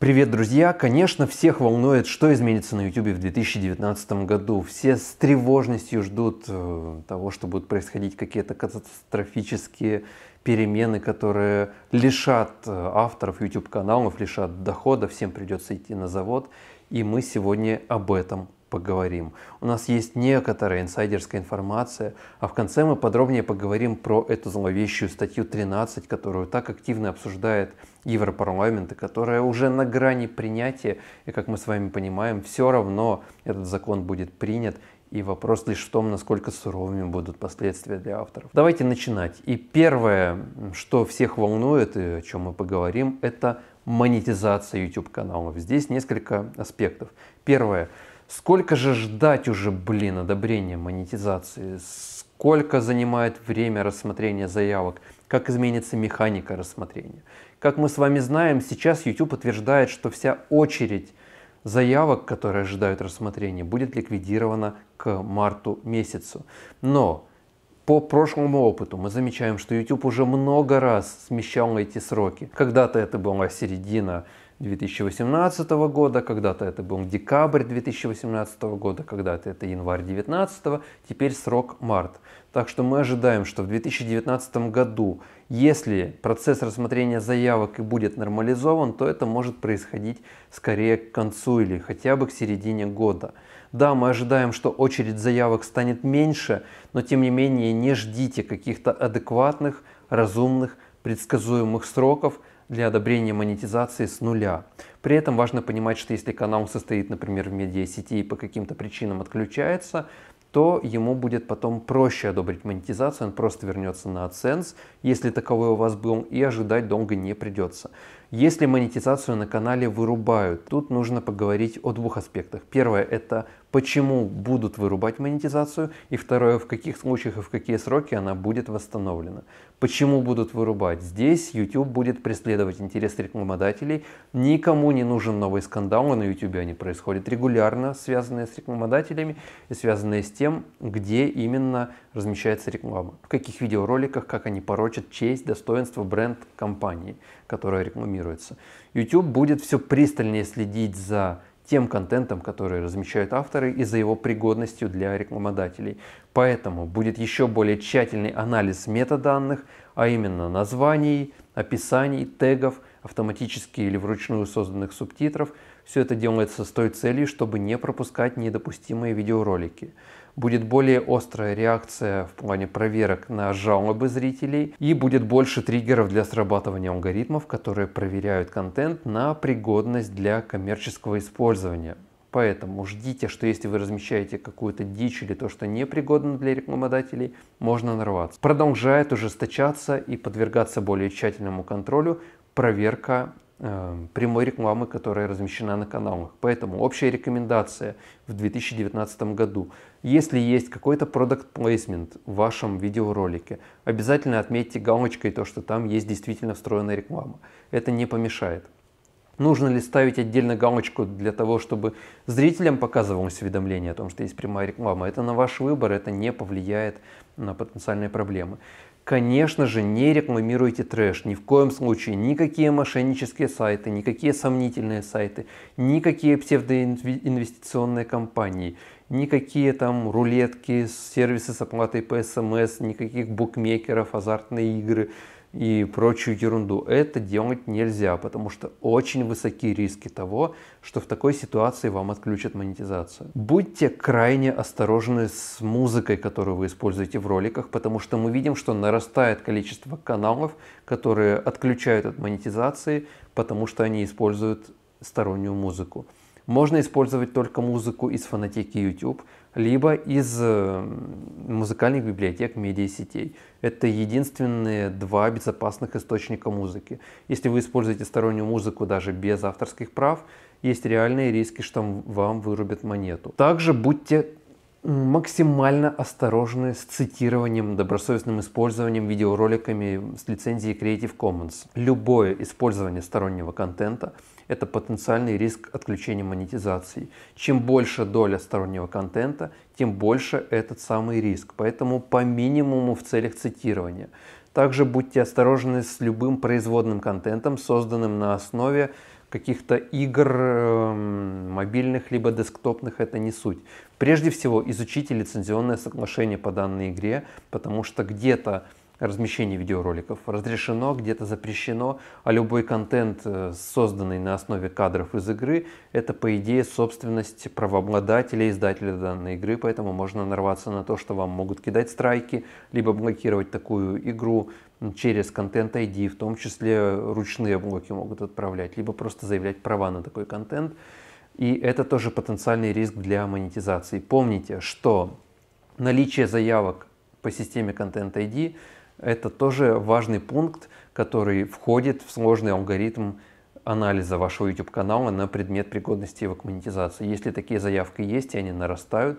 Привет, друзья! Конечно, всех волнует, что изменится на YouTube в 2019 году. Все с тревожностью ждут э, того, что будут происходить какие-то катастрофические перемены, которые лишат э, авторов YouTube каналов, лишат дохода, всем придется идти на завод. И мы сегодня об этом поговорим. У нас есть некоторая инсайдерская информация, а в конце мы подробнее поговорим про эту зловещую статью 13, которую так активно обсуждает Европарламент, и которая уже на грани принятия, и как мы с вами понимаем, все равно этот закон будет принят, и вопрос лишь в том, насколько суровыми будут последствия для авторов. Давайте начинать. И первое, что всех волнует и о чем мы поговорим, это монетизация YouTube каналов. Здесь несколько аспектов. Первое. Сколько же ждать уже, блин, одобрения монетизации? Сколько занимает время рассмотрения заявок? Как изменится механика рассмотрения? Как мы с вами знаем, сейчас YouTube утверждает, что вся очередь заявок, которые ожидают рассмотрения, будет ликвидирована к марту месяцу. Но по прошлому опыту мы замечаем, что YouTube уже много раз смещал эти сроки. Когда-то это была середина 2018 года, когда-то это был декабрь 2018 года, когда-то это январь 2019, теперь срок март. Так что мы ожидаем, что в 2019 году, если процесс рассмотрения заявок и будет нормализован, то это может происходить скорее к концу или хотя бы к середине года. Да, мы ожидаем, что очередь заявок станет меньше, но тем не менее не ждите каких-то адекватных, разумных, предсказуемых сроков – для одобрения монетизации с нуля. При этом важно понимать, что если канал состоит, например, в медиасети и по каким-то причинам отключается, то ему будет потом проще одобрить монетизацию, он просто вернется на AdSense, если таковой у вас был, и ожидать долго не придется. Если монетизацию на канале вырубают, тут нужно поговорить о двух аспектах. Первое – это почему будут вырубать монетизацию, и второе, в каких случаях и в какие сроки она будет восстановлена. Почему будут вырубать? Здесь YouTube будет преследовать интерес рекламодателей. Никому не нужен новый скандал, на YouTube они происходят регулярно, связанные с рекламодателями и связанные с тем, где именно размещается реклама, в каких видеороликах, как они порочат честь, достоинство, бренд компании, которая рекламирует рекламируется. YouTube будет все пристальнее следить за тем контентом, который размещают авторы, и за его пригодностью для рекламодателей. Поэтому будет еще более тщательный анализ метаданных, а именно названий, описаний, тегов, автоматически или вручную созданных субтитров. Все это делается с той целью, чтобы не пропускать недопустимые видеоролики будет более острая реакция в плане проверок на жалобы зрителей и будет больше триггеров для срабатывания алгоритмов, которые проверяют контент на пригодность для коммерческого использования. Поэтому ждите, что если вы размещаете какую-то дичь или то, что непригодно для рекламодателей, можно нарваться. Продолжает ужесточаться и подвергаться более тщательному контролю проверка э, прямой рекламы, которая размещена на каналах. Поэтому общая рекомендация в 2019 году если есть какой-то продукт плейсмент в вашем видеоролике, обязательно отметьте галочкой то, что там есть действительно встроенная реклама. Это не помешает. Нужно ли ставить отдельно галочку для того, чтобы зрителям показывалось уведомление о том, что есть прямая реклама? Это на ваш выбор, это не повлияет на потенциальные проблемы. Конечно же, не рекламируйте трэш, ни в коем случае. Никакие мошеннические сайты, никакие сомнительные сайты, никакие псевдоинвестиционные компании, никакие там рулетки, сервисы с оплатой по СМС, эм никаких букмекеров, азартные игры – и прочую ерунду. Это делать нельзя, потому что очень высоки риски того, что в такой ситуации вам отключат монетизацию. Будьте крайне осторожны с музыкой, которую вы используете в роликах, потому что мы видим, что нарастает количество каналов, которые отключают от монетизации, потому что они используют стороннюю музыку. Можно использовать только музыку из фонотеки YouTube – либо из музыкальных библиотек медиасетей. Это единственные два безопасных источника музыки. Если вы используете стороннюю музыку даже без авторских прав, есть реальные риски, что вам вырубят монету. Также будьте максимально осторожны с цитированием, добросовестным использованием видеороликами с лицензией Creative Commons. Любое использование стороннего контента это потенциальный риск отключения монетизации. Чем больше доля стороннего контента, тем больше этот самый риск. Поэтому по минимуму в целях цитирования. Также будьте осторожны с любым производным контентом, созданным на основе каких-то игр эм, мобильных либо десктопных, это не суть. Прежде всего, изучите лицензионное соглашение по данной игре, потому что где-то размещение видеороликов разрешено, где-то запрещено, а любой контент, э, созданный на основе кадров из игры, это, по идее, собственность правообладателя, издателя данной игры, поэтому можно нарваться на то, что вам могут кидать страйки, либо блокировать такую игру через контент ID, в том числе ручные блоки могут отправлять, либо просто заявлять права на такой контент. И это тоже потенциальный риск для монетизации. Помните, что наличие заявок по системе контент ID это тоже важный пункт, который входит в сложный алгоритм анализа вашего YouTube-канала на предмет пригодности его к монетизации. Если такие заявки есть и они нарастают,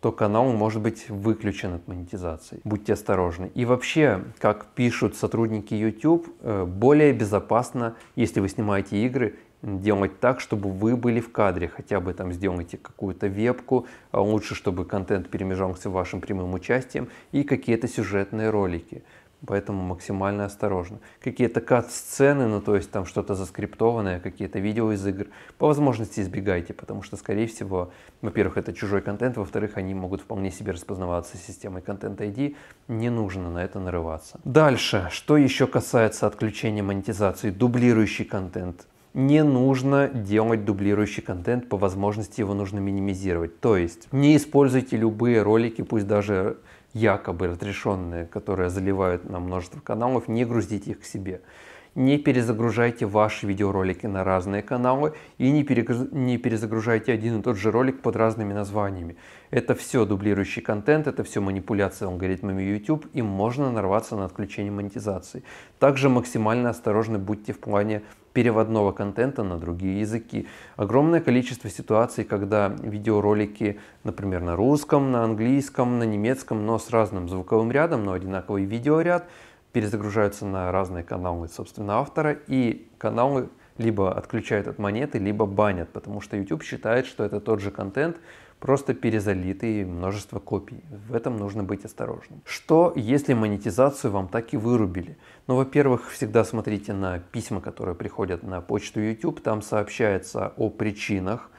то канал может быть выключен от монетизации. Будьте осторожны. И вообще, как пишут сотрудники YouTube, э, более безопасно, если вы снимаете игры, делать так, чтобы вы были в кадре, хотя бы там сделайте какую-то вебку, а лучше, чтобы контент перемежался вашим прямым участием и какие-то сюжетные ролики. Поэтому максимально осторожно. Какие-то кат-сцены, ну то есть там что-то заскриптованное, какие-то видео из игр, по возможности избегайте, потому что, скорее всего, во-первых, это чужой контент, во-вторых, они могут вполне себе распознаваться системой контент ID, не нужно на это нарываться. Дальше, что еще касается отключения монетизации, дублирующий контент не нужно делать дублирующий контент, по возможности его нужно минимизировать. То есть не используйте любые ролики, пусть даже якобы разрешенные, которые заливают на множество каналов, не грузите их к себе не перезагружайте ваши видеоролики на разные каналы и не, перезагружайте один и тот же ролик под разными названиями. Это все дублирующий контент, это все манипуляция алгоритмами YouTube и можно нарваться на отключение монетизации. Также максимально осторожны будьте в плане переводного контента на другие языки. Огромное количество ситуаций, когда видеоролики, например, на русском, на английском, на немецком, но с разным звуковым рядом, но одинаковый видеоряд – перезагружаются на разные каналы, собственно, автора, и каналы либо отключают от монеты, либо банят, потому что YouTube считает, что это тот же контент, просто перезалитые множество копий. В этом нужно быть осторожным. Что, если монетизацию вам так и вырубили? Ну, во-первых, всегда смотрите на письма, которые приходят на почту YouTube. Там сообщается о причинах,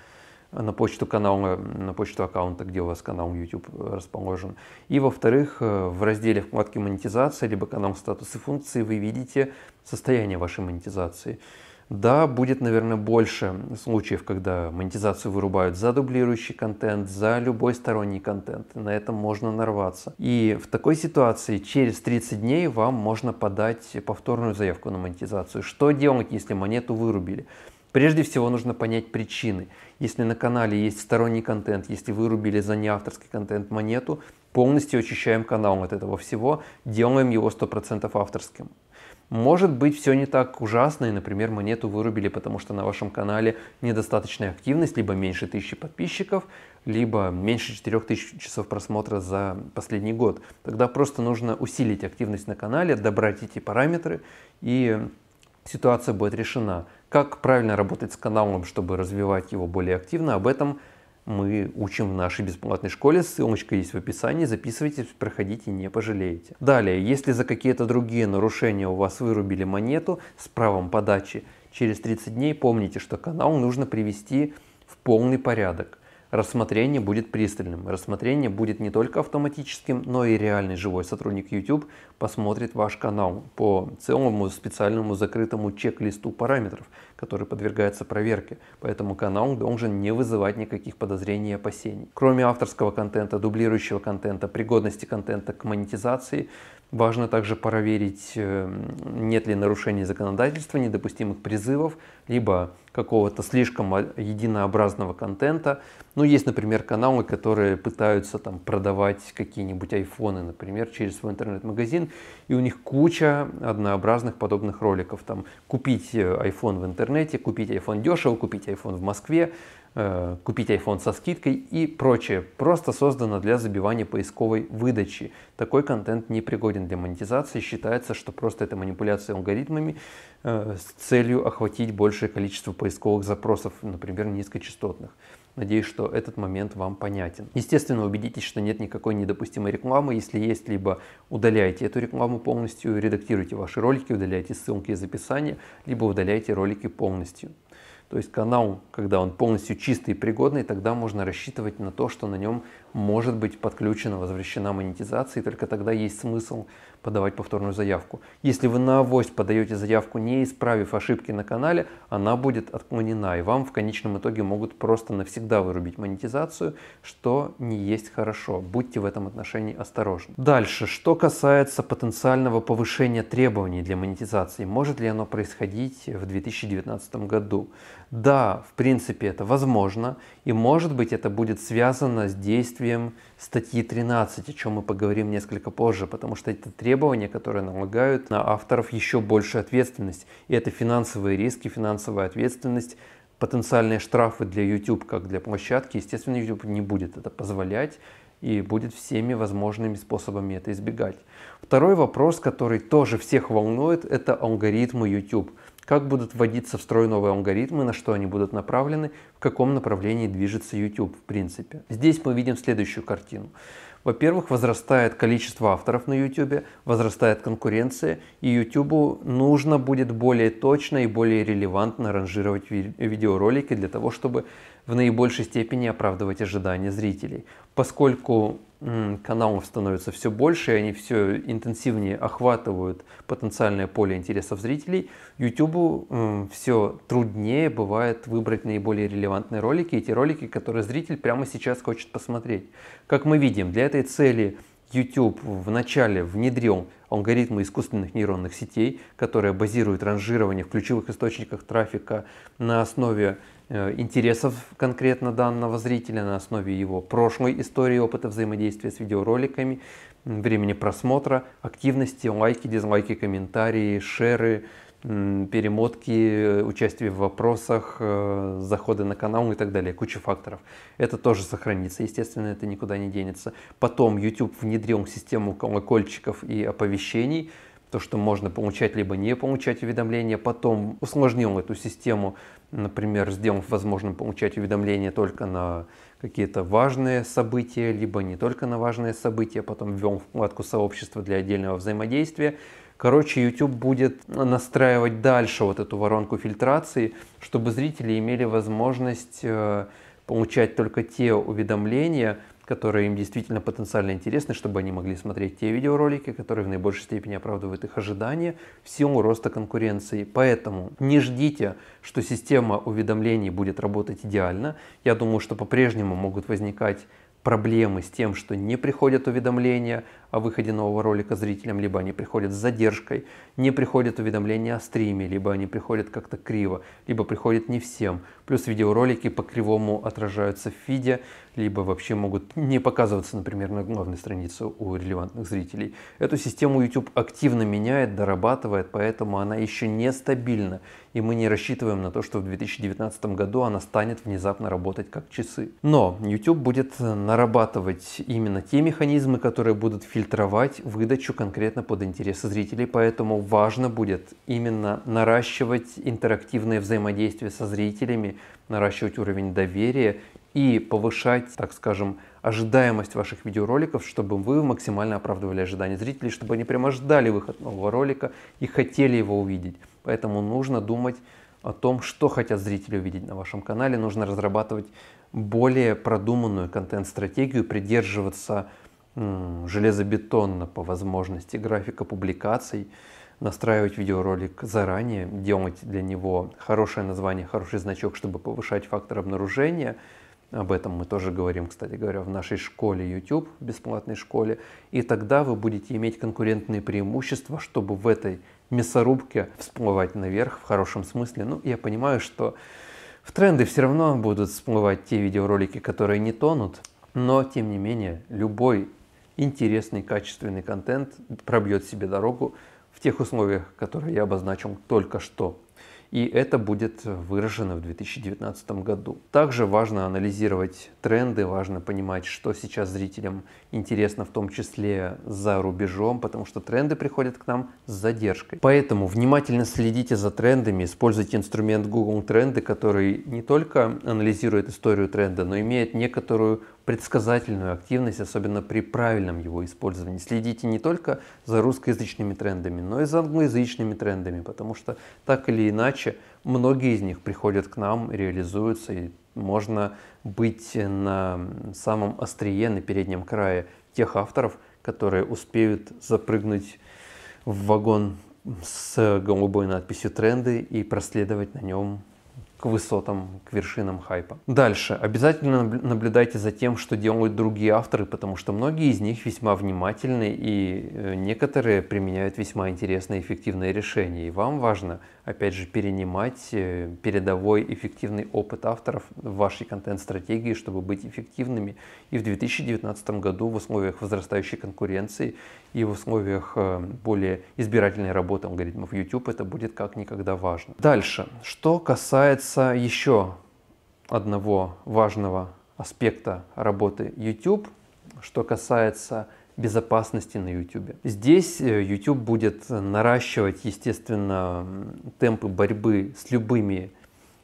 на почту канала, на почту аккаунта, где у вас канал YouTube расположен. И, во-вторых, э, в разделе вкладки «Монетизация» либо «Канал статус и функции» вы видите состояние вашей монетизации. Да, будет, наверное, больше случаев, когда монетизацию вырубают за дублирующий контент, за любой сторонний контент. На этом можно нарваться. И в такой ситуации через 30 дней вам можно подать повторную заявку на монетизацию. Что делать, если монету вырубили? Прежде всего нужно понять причины. Если на канале есть сторонний контент, если вырубили за неавторский контент монету, полностью очищаем канал от этого всего, делаем его 100% авторским. Может быть все не так ужасно и, например, монету вырубили, потому что на вашем канале недостаточная активность, либо меньше тысячи подписчиков, либо меньше 4000 часов просмотра за последний год. Тогда просто нужно усилить активность на канале, добрать эти параметры и ситуация будет решена. Как правильно работать с каналом, чтобы развивать его более активно, об этом мы учим в нашей бесплатной школе, ссылочка есть в описании, записывайтесь, проходите, не пожалеете. Далее, если за какие-то другие нарушения у вас вырубили монету с правом подачи, через 30 дней помните, что канал нужно привести в полный порядок. Рассмотрение будет пристальным. Рассмотрение будет не только автоматическим, но и реальный живой сотрудник YouTube посмотрит ваш канал по целому специальному закрытому чек-листу параметров, который подвергается проверке, поэтому канал должен не вызывать никаких подозрений и опасений. Кроме авторского контента, дублирующего контента, пригодности контента к монетизации, Важно также проверить, э, нет ли нарушений законодательства, недопустимых призывов, либо какого-то слишком единообразного контента. Ну, есть, например, каналы, которые пытаются там продавать какие-нибудь айфоны, например, через свой интернет-магазин, и у них куча однообразных подобных роликов. Там купить э, iPhone в интернете, купить iPhone дешево, купить iPhone в Москве, э, купить iPhone со скидкой и прочее. Просто создано для забивания поисковой выдачи. Такой контент не пригоден для монетизации. Считается, что просто это манипуляция алгоритмами э, с целью охватить большее количество поисковых запросов, например, низкочастотных. Надеюсь, что этот момент вам понятен. Естественно, убедитесь, что нет никакой недопустимой рекламы. Если есть, либо удаляйте эту рекламу полностью, редактируйте ваши ролики, удаляйте ссылки из описания, либо удаляйте ролики полностью. То есть канал, когда он полностью чистый и пригодный, тогда можно рассчитывать на то, что на нем может быть подключена, возвращена монетизация, и только тогда есть смысл подавать повторную заявку. Если вы на авось подаете заявку, не исправив ошибки на канале, она будет отклонена, и вам в конечном итоге могут просто навсегда вырубить монетизацию, что не есть хорошо. Будьте в этом отношении осторожны. Дальше, что касается потенциального повышения требований для монетизации, может ли оно происходить в 2019 году? Да, в принципе это возможно, и может быть это будет связано с действием статьи 13, о чем мы поговорим несколько позже, потому что это требования, которые налагают на авторов еще больше ответственность. И это финансовые риски, финансовая ответственность, потенциальные штрафы для YouTube, как для площадки. Естественно, YouTube не будет это позволять и будет всеми возможными способами это избегать. Второй вопрос, который тоже всех волнует, это алгоритмы YouTube как будут вводиться в строй новые алгоритмы, на что они будут направлены, в каком направлении движется YouTube в принципе. Здесь мы видим следующую картину. Во-первых, возрастает количество авторов на YouTube, возрастает конкуренция, и YouTube нужно будет более точно и более релевантно ранжировать ви видеоролики для того, чтобы в наибольшей степени оправдывать ожидания зрителей, поскольку каналов становится все больше, и они все интенсивнее охватывают потенциальное поле интересов зрителей, YouTube все труднее бывает выбрать наиболее релевантные ролики эти ролики, которые зритель прямо сейчас хочет посмотреть. Как мы видим, для этой цели YouTube вначале внедрил алгоритмы искусственных нейронных сетей, которые базируют ранжирование в ключевых источниках трафика на основе Э, интересов конкретно данного зрителя на основе его прошлой истории опыта взаимодействия с видеороликами, времени просмотра, активности, лайки, дизлайки, комментарии, шеры, перемотки, участие в вопросах, э, заходы на канал и так далее, куча факторов. Это тоже сохранится, естественно, это никуда не денется. Потом YouTube внедрил систему колокольчиков и оповещений, то, что можно получать либо не получать уведомления, потом усложнил эту систему например, сделав возможным получать уведомления только на какие-то важные события, либо не только на важные события, потом ввел вкладку сообщества для отдельного взаимодействия. Короче, YouTube будет настраивать дальше вот эту воронку фильтрации, чтобы зрители имели возможность э, получать только те уведомления, которые им действительно потенциально интересны, чтобы они могли смотреть те видеоролики, которые в наибольшей степени оправдывают их ожидания в силу роста конкуренции. Поэтому не ждите, что система уведомлений будет работать идеально. Я думаю, что по-прежнему могут возникать проблемы с тем, что не приходят уведомления, о выходе нового ролика зрителям, либо они приходят с задержкой, не приходят уведомления о стриме, либо они приходят как-то криво, либо приходят не всем. Плюс видеоролики по кривому отражаются в фиде, либо вообще могут не показываться, например, на главной странице у релевантных зрителей. Эту систему YouTube активно меняет, дорабатывает, поэтому она еще не стабильна, и мы не рассчитываем на то, что в 2019 году она станет внезапно работать как часы. Но YouTube будет нарабатывать именно те механизмы, которые будут фиксировать фильтровать выдачу конкретно под интересы зрителей, поэтому важно будет именно наращивать интерактивное взаимодействие со зрителями, наращивать уровень доверия и повышать, так скажем, ожидаемость ваших видеороликов, чтобы вы максимально оправдывали ожидания зрителей, чтобы они прямо ждали выход нового ролика и хотели его увидеть. Поэтому нужно думать о том, что хотят зрители увидеть на вашем канале. Нужно разрабатывать более продуманную контент-стратегию, придерживаться железобетонно по возможности графика публикаций, настраивать видеоролик заранее, делать для него хорошее название, хороший значок, чтобы повышать фактор обнаружения. Об этом мы тоже говорим, кстати говоря, в нашей школе YouTube, в бесплатной школе. И тогда вы будете иметь конкурентные преимущества, чтобы в этой мясорубке всплывать наверх в хорошем смысле. Ну, я понимаю, что в тренды все равно будут всплывать те видеоролики, которые не тонут, но, тем не менее, любой интересный, качественный контент пробьет себе дорогу в тех условиях, которые я обозначил только что. И это будет выражено в 2019 году. Также важно анализировать тренды, важно понимать, что сейчас зрителям интересно, в том числе за рубежом, потому что тренды приходят к нам с задержкой. Поэтому внимательно следите за трендами, используйте инструмент Google Тренды, который не только анализирует историю тренда, но имеет некоторую предсказательную активность, особенно при правильном его использовании. Следите не только за русскоязычными трендами, но и за англоязычными трендами, потому что так или иначе многие из них приходят к нам, реализуются, и можно быть на самом острие, на переднем крае тех авторов, которые успеют запрыгнуть в вагон с голубой надписью «Тренды» и проследовать на нем к высотам, к вершинам хайпа. Дальше. Обязательно наблюдайте за тем, что делают другие авторы, потому что многие из них весьма внимательны и э, некоторые применяют весьма интересные и эффективные решения. И вам важно опять же, перенимать э, передовой эффективный опыт авторов в вашей контент-стратегии, чтобы быть эффективными. И в 2019 году в условиях возрастающей конкуренции и в условиях э, более избирательной работы алгоритмов YouTube это будет как никогда важно. Дальше, что касается еще одного важного аспекта работы YouTube, что касается безопасности на YouTube. Здесь YouTube э, будет э, наращивать, естественно, темпы борьбы с любыми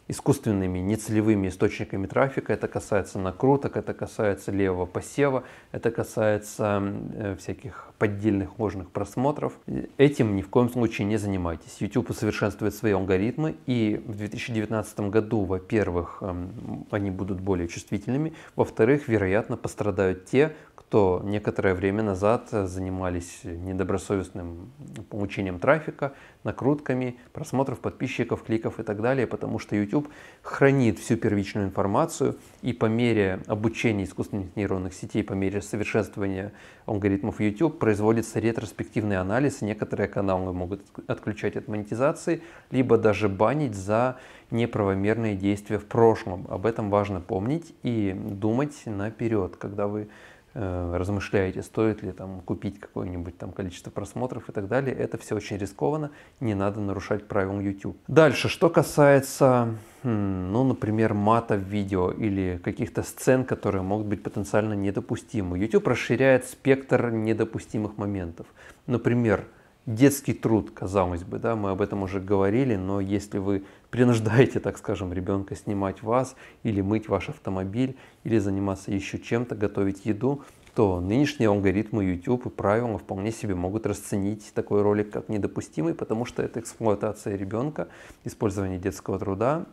искусственными нецелевыми источниками трафика. Это касается накруток, это касается левого посева, это касается э, всяких поддельных ложных просмотров. Этим ни в коем случае не занимайтесь. YouTube усовершенствует свои алгоритмы, и в 2019 году, во-первых, эм, они будут более чувствительными, во-вторых, вероятно, пострадают те, что некоторое время назад занимались недобросовестным получением трафика, накрутками, просмотров подписчиков, кликов и так далее, потому что YouTube хранит всю первичную информацию, и по мере обучения искусственных нейронных сетей, по мере совершенствования алгоритмов YouTube производится ретроспективный анализ, и некоторые каналы могут отключать от монетизации, либо даже банить за неправомерные действия в прошлом. Об этом важно помнить и думать наперед, когда вы Э, размышляете, стоит ли там купить какое-нибудь там количество просмотров и так далее. Это все очень рискованно, не надо нарушать правил YouTube. Дальше, что касается, ну, например, мата в видео или каких-то сцен, которые могут быть потенциально недопустимы. YouTube расширяет спектр недопустимых моментов. Например, детский труд, казалось бы, да, мы об этом уже говорили, но если вы принуждаете, так скажем, ребенка снимать вас или мыть ваш автомобиль, или заниматься еще чем-то, готовить еду, то нынешние алгоритмы YouTube и правила вполне себе могут расценить такой ролик как недопустимый, потому что это эксплуатация ребенка, использование детского труда,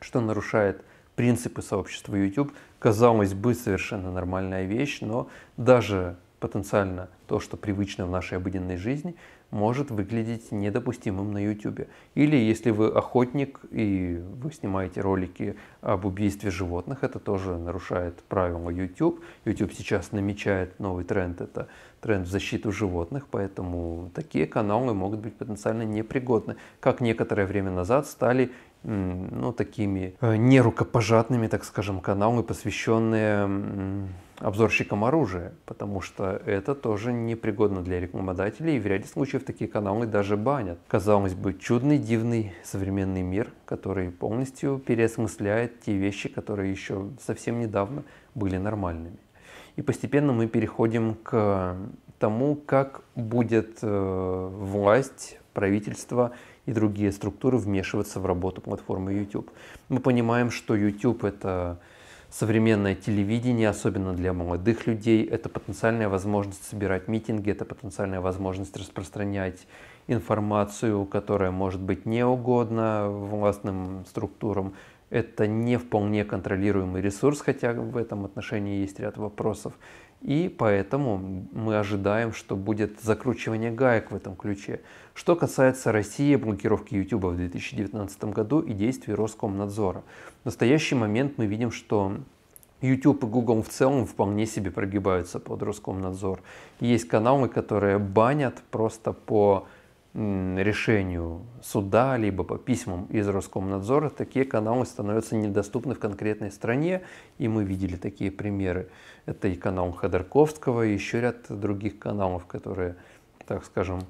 что нарушает принципы сообщества YouTube. Казалось бы, совершенно нормальная вещь, но даже потенциально то, что привычно в нашей обыденной жизни, может выглядеть недопустимым на YouTube. Или если вы охотник и вы снимаете ролики об убийстве животных, это тоже нарушает правила YouTube. YouTube сейчас намечает новый тренд, это тренд в защиту животных, поэтому такие каналы могут быть потенциально непригодны. Как некоторое время назад стали ну, такими э, нерукопожатными, так скажем, каналами, посвященные обзорщикам оружия, потому что это тоже непригодно для рекламодателей, и в ряде случаев такие каналы даже банят. Казалось бы, чудный, дивный современный мир, который полностью переосмысляет те вещи, которые еще совсем недавно были нормальными. И постепенно мы переходим к тому, как будет э, власть, правительство – и другие структуры вмешиваться в работу платформы YouTube. Мы понимаем, что YouTube это современное телевидение, особенно для молодых людей, это потенциальная возможность собирать митинги, это потенциальная возможность распространять информацию, которая может быть неугодна властным структурам. Это не вполне контролируемый ресурс, хотя в этом отношении есть ряд вопросов. И поэтому мы ожидаем, что будет закручивание гаек в этом ключе. Что касается России, блокировки YouTube в 2019 году и действий Роскомнадзора. В настоящий момент мы видим, что YouTube и Google в целом вполне себе прогибаются под Роскомнадзор. Есть каналы, которые банят просто по решению суда, либо по письмам из Роскомнадзора, такие каналы становятся недоступны в конкретной стране, и мы видели такие примеры. Это и канал Ходорковского, и еще ряд других каналов, которые, так скажем,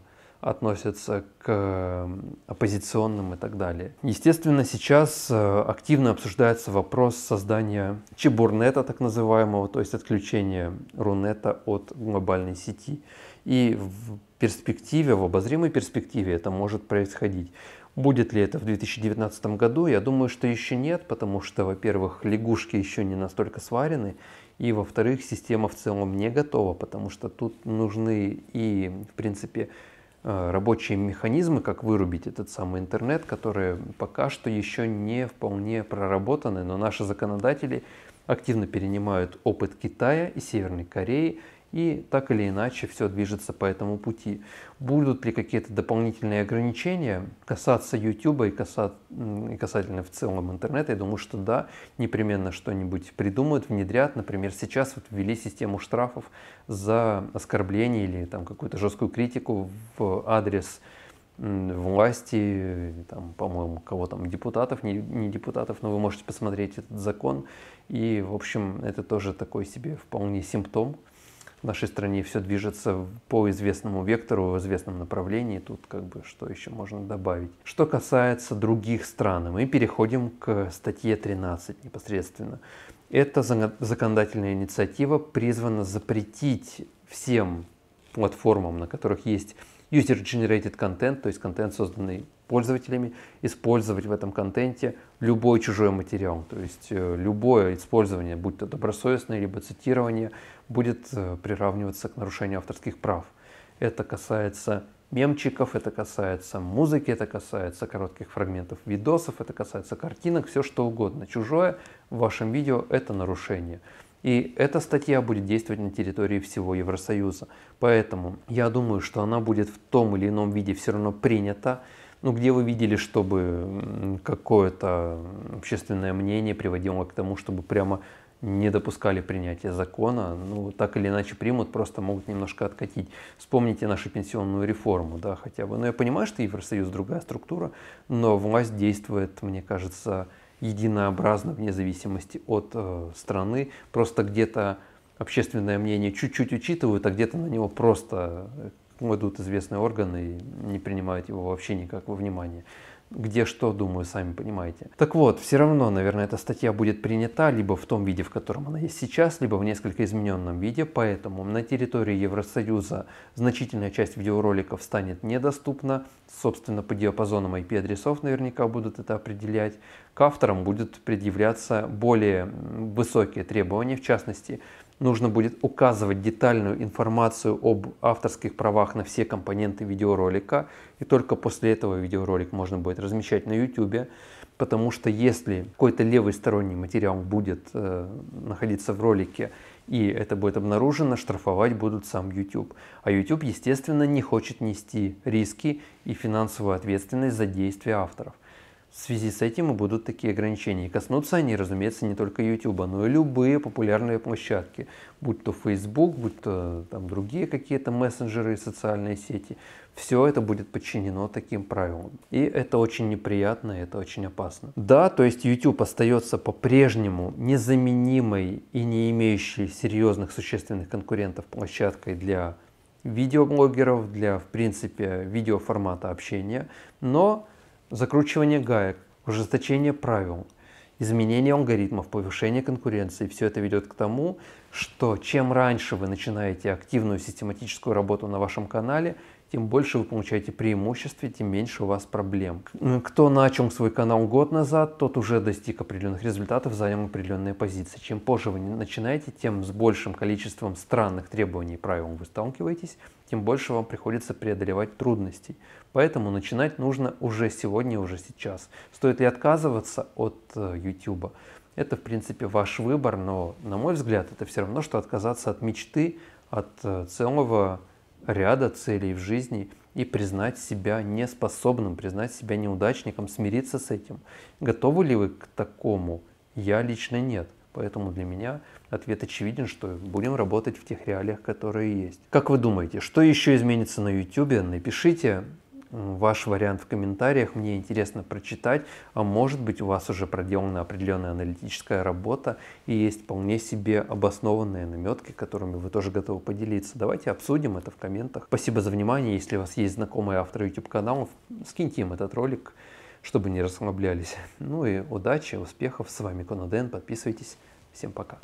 относятся к оппозиционным и так далее. Естественно, сейчас э, активно обсуждается вопрос создания чебурнета, так называемого, то есть отключения Рунета от глобальной сети. И в перспективе, в обозримой перспективе это может происходить. Будет ли это в 2019 году? Я думаю, что еще нет, потому что, во-первых, лягушки еще не настолько сварены, и, во-вторых, система в целом не готова, потому что тут нужны и, в принципе, э, рабочие механизмы, как вырубить этот самый интернет, которые пока что еще не вполне проработаны, но наши законодатели активно перенимают опыт Китая и Северной Кореи и так или иначе все движется по этому пути. Будут ли какие-то дополнительные ограничения касаться YouTube и, касат... и касательно в целом интернета? Я думаю, что да, непременно что-нибудь придумают, внедрят. Например, сейчас вот ввели систему штрафов за оскорбление или там какую-то жесткую критику в адрес власти, там, по-моему, кого там, депутатов, не, не депутатов, но вы можете посмотреть этот закон. И, в общем, это тоже такой себе вполне симптом в нашей стране все движется по известному вектору, в известном направлении. Тут как бы что еще можно добавить. Что касается других стран, мы переходим к статье 13 непосредственно. Эта законодательная инициатива призвана запретить всем платформам, на которых есть user-generated контент, то есть контент, созданный пользователями использовать в этом контенте любой чужой материал. То есть э, любое использование, будь то добросовестное, либо цитирование, будет э, приравниваться к нарушению авторских прав. Это касается мемчиков, это касается музыки, это касается коротких фрагментов видосов, это касается картинок, все что угодно. Чужое в вашем видео – это нарушение. И эта статья будет действовать на территории всего Евросоюза. Поэтому я думаю, что она будет в том или ином виде все равно принята. Ну, где вы видели, чтобы какое-то общественное мнение приводило к тому, чтобы прямо не допускали принятия закона, ну, так или иначе примут, просто могут немножко откатить. Вспомните нашу пенсионную реформу, да, хотя бы. Но я понимаю, что Евросоюз другая структура, но власть действует, мне кажется, единообразно, вне зависимости от э, страны. Просто где-то общественное мнение чуть-чуть учитывают, а где-то на него просто ну, известные органы и не принимают его вообще никак во внимание. Где что, думаю, сами понимаете. Так вот, все равно, наверное, эта статья будет принята либо в том виде, в котором она есть сейчас, либо в несколько измененном виде, поэтому на территории Евросоюза значительная часть видеороликов станет недоступна. Собственно, по диапазонам IP-адресов наверняка будут это определять к авторам будут предъявляться более высокие требования, в частности, нужно будет указывать детальную информацию об авторских правах на все компоненты видеоролика, и только после этого видеоролик можно будет размещать на YouTube, потому что если какой-то левый сторонний материал будет э, находиться в ролике, и это будет обнаружено, штрафовать будут сам YouTube. А YouTube, естественно, не хочет нести риски и финансовую ответственность за действия авторов. В связи с этим и будут такие ограничения. И коснутся они, разумеется, не только YouTube, но и любые популярные площадки, будь то Facebook, будь то там, другие какие-то мессенджеры и социальные сети. Все это будет подчинено таким правилам. И это очень неприятно, это очень опасно. Да, то есть YouTube остается по-прежнему незаменимой и не имеющей серьезных существенных конкурентов площадкой для видеоблогеров, для, в принципе, видеоформата общения, но закручивание гаек, ужесточение правил, изменение алгоритмов, повышение конкуренции. Все это ведет к тому, что чем раньше вы начинаете активную систематическую работу на вашем канале, тем больше вы получаете преимуществ, тем меньше у вас проблем. Кто начал свой канал год назад, тот уже достиг определенных результатов, занял определенные позиции. Чем позже вы начинаете, тем с большим количеством странных требований и правил вы сталкиваетесь, тем больше вам приходится преодолевать трудностей. Поэтому начинать нужно уже сегодня, уже сейчас. Стоит ли отказываться от YouTube? Э, это, в принципе, ваш выбор, но, на мой взгляд, это все равно, что отказаться от мечты, от э, целого ряда целей в жизни и признать себя неспособным, признать себя неудачником, смириться с этим. Готовы ли вы к такому? Я лично нет. Поэтому для меня ответ очевиден, что будем работать в тех реалиях, которые есть. Как вы думаете, что еще изменится на YouTube? Напишите ваш вариант в комментариях, мне интересно прочитать, а может быть у вас уже проделана определенная аналитическая работа и есть вполне себе обоснованные наметки, которыми вы тоже готовы поделиться. Давайте обсудим это в комментах. Спасибо за внимание, если у вас есть знакомые авторы YouTube каналов, скиньте им этот ролик, чтобы не расслаблялись. Ну и удачи, успехов. С вами Коноден. Подписывайтесь. Всем пока.